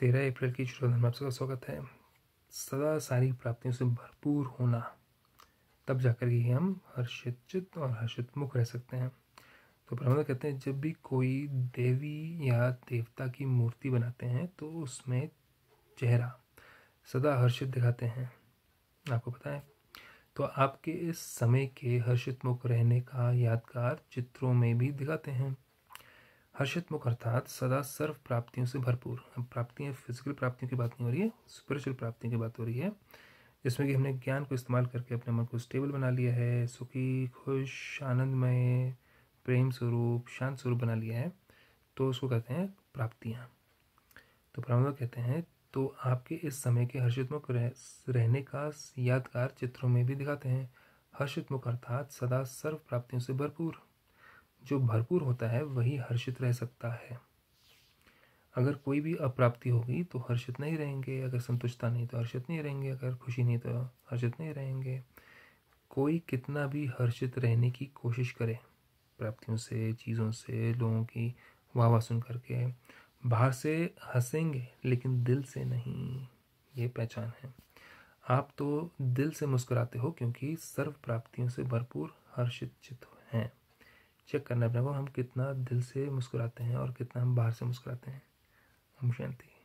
तेरह अप्रैल की शुरुआत में आप सबका स्वागत है सदा सारी प्राप्तियों से भरपूर होना तब जाकर के हम हर्षित चित्त और हर्षित मुख रह सकते हैं तो प्रमाण कहते हैं जब भी कोई देवी या देवता की मूर्ति बनाते हैं तो उसमें चेहरा सदा हर्षित दिखाते हैं आपको पता है तो आपके इस समय के हर्षित मुख रहने का यादगार चित्रों में भी दिखाते हैं हर्षित मुख अर्थात सदा सर्व प्राप्तियों से भरपूर अब प्राप्तियाँ फिजिकल प्राप्तियों की बात नहीं हो रही है स्पिरिचुअल प्राप्तियों की बात हो रही है जिसमें कि हमने ज्ञान को इस्तेमाल करके अपने मन को स्टेबल बना लिया है सुखी खुश आनंदमय प्रेम स्वरूप शांत स्वरूप बना लिया है तो उसको कहते हैं प्राप्तियाँ तो ब्राह्मण कहते हैं तो आपके इस समय के हर्षित मुख रह, रहने का यादगार चित्रों में भी दिखाते हैं हर्षित मुख अर्थात सदा सर्व प्राप्तियों से भरपूर जो भरपूर होता है वही हर्षित रह सकता है अगर कोई भी अप्राप्ति होगी तो हर्षित नहीं रहेंगे अगर संतुष्टता नहीं तो हर्षित नहीं रहेंगे अगर खुशी नहीं तो हर्षित नहीं रहेंगे कोई कितना भी हर्षित रहने की कोशिश करे प्राप्तियों से चीज़ों से लोगों की वाह वाह सुन करके बाहर से हंसेंगे लेकिन दिल से नहीं ये पहचान है आप तो दिल से मुस्कुराते हो क्योंकि सर्व प्राप्तियों से भरपूर हर्षित चित्त हैं चेक करना है अपने को हम कितना दिल से मुस्कुराते हैं और कितना हम बाहर से मुस्कुराते हैं ओम शांति